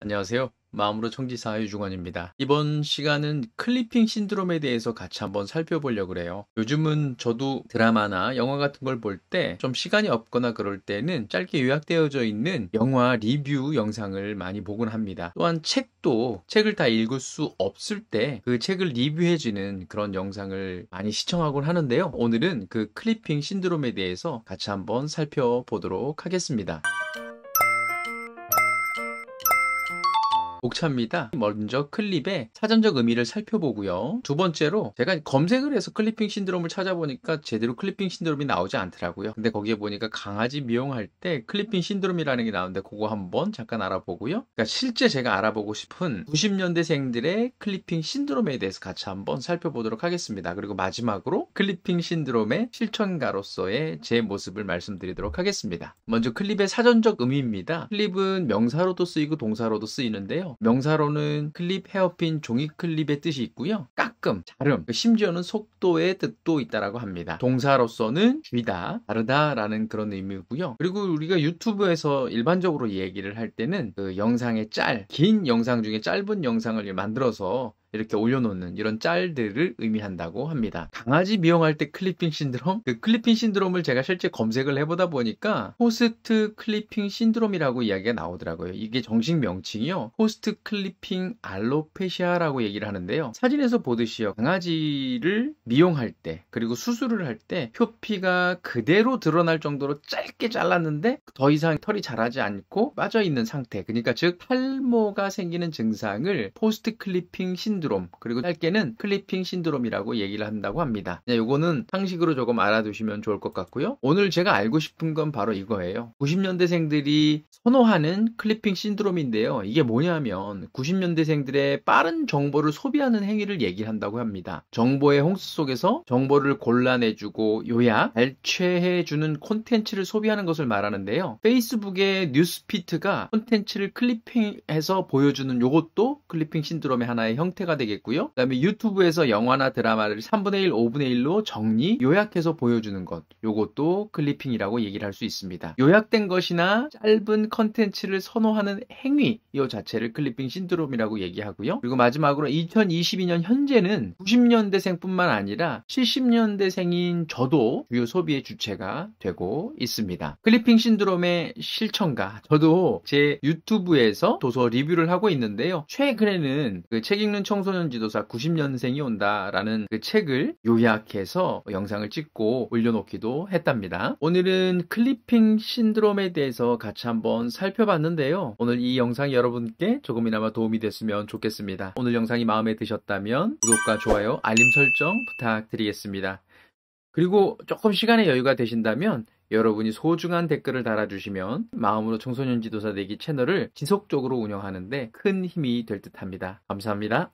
안녕하세요. 마음으로 청지사 유중원입니다. 이번 시간은 클리핑 신드롬에 대해서 같이 한번 살펴보려고 해요 요즘은 저도 드라마나 영화 같은 걸 볼 때 좀 시간이 없거나 그럴 때는 짧게 요약되어져 있는 영화 리뷰 영상을 많이 보곤 합니다. 또한 책도 책을 다 읽을 수 없을 때 그 책을 리뷰해주는 그런 영상을 많이 시청하곤 하는데요. 오늘은 그 클리핑 신드롬에 대해서 같이 한번 살펴보도록 하겠습니다. 목차입니다. 먼저 클립의 사전적 의미를 살펴보고요. 두 번째로 제가 검색을 해서 클리핑 신드롬을 찾아보니까 제대로 클리핑 신드롬이 나오지 않더라고요. 근데 거기에 보니까 강아지 미용할 때 클리핑 신드롬이라는 게 나오는데 그거 한번 잠깐 알아보고요. 그러니까 실제 제가 알아보고 싶은 90년대생들의 클리핑 신드롬에 대해서 같이 한번 살펴보도록 하겠습니다. 그리고 마지막으로 클리핑 신드롬의 실천가로서의 제 모습을 말씀드리도록 하겠습니다. 먼저 클립의 사전적 의미입니다. 클립은 명사로도 쓰이고 동사로도 쓰이는데요. 명사로는 클립, 헤어핀, 종이 클립의 뜻이 있고요. 깎음, 자름, 심지어는 속도의 뜻도 있다라고 합니다. 동사로서는 쥐다, 다르다라는 그런 의미고요. 그리고 우리가 유튜브에서 일반적으로 얘기를 할 때는 그 영상의 짤, 긴 영상 중에 짧은 영상을 만들어서 이렇게 올려놓는 이런 짤들을 의미한다고 합니다. 강아지 미용할 때 클리핑 신드롬? 그 클리핑 신드롬을 제가 실제 검색을 해보다 보니까 호스트 클리핑 신드롬이라고 이야기가 나오더라고요. 이게 정식 명칭이요. 호스트 클리핑 알로페시아라고 얘기를 하는데요. 사진에서 보듯이요. 강아지를 미용할 때 그리고 수술을 할 때 표피가 그대로 드러날 정도로 짧게 잘랐는데 더 이상 털이 자라지 않고 빠져있는 상태. 그러니까 즉 탈모가 생기는 증상을 포스트 클리핑 신드롬 신드롬 그리고 짧게는 클리핑 신드롬이라고 얘기를 한다고 합니다. 이거는 네, 상식으로 조금 알아두시면 좋을 것 같고요. 오늘 제가 알고 싶은 건 바로 이거예요. 90년대생들이 선호하는 클리핑 신드롬인데요. 이게 뭐냐면 90년대생들의 빠른 정보를 소비하는 행위를 얘기한다고 합니다. 정보의 홍수 속에서 정보를 골라내주고 요약, 발췌해주는 콘텐츠를 소비하는 것을 말하는데요. 페이스북의 뉴스피트가 콘텐츠를 클리핑해서 보여주는 이것도 클리핑 신드롬의 하나의 형태가 콘텐가 되겠고요. 그다음에 유튜브에서 영화나 드라마를 3분의 1, 5분의 1로 정리, 요약해서 보여주는 것. 요것도 클리핑이라고 얘기를 할 수 있습니다. 요약된 것이나 짧은 컨텐츠를 선호하는 행위 이 자체를 클리핑 신드롬이라고 얘기하고요. 그리고 마지막으로 2022년 현재는 90년대생뿐만 아니라 70년대생인 저도 주요 소비의 주체가 되고 있습니다. 클리핑 신드롬의 실천가 저도 제 유튜브에서 도서 리뷰를 하고 있는데요. 최근에는 그책 읽는 총 청소년 지도사 90년생이 온다라는 그 책을 요약해서 영상을 찍고 올려놓기도 했답니다. 오늘은 클리핑 신드롬에 대해서 같이 한번 살펴봤는데요. 오늘 이 영상이 여러분께 조금이나마 도움이 됐으면 좋겠습니다. 오늘 영상이 마음에 드셨다면 구독과 좋아요, 알림 설정 부탁드리겠습니다. 그리고 조금 시간의 여유가 되신다면 여러분이 소중한 댓글을 달아주시면 마음으로 청소년 지도사 되기 채널을 지속적으로 운영하는데 큰 힘이 될듯 합니다. 감사합니다.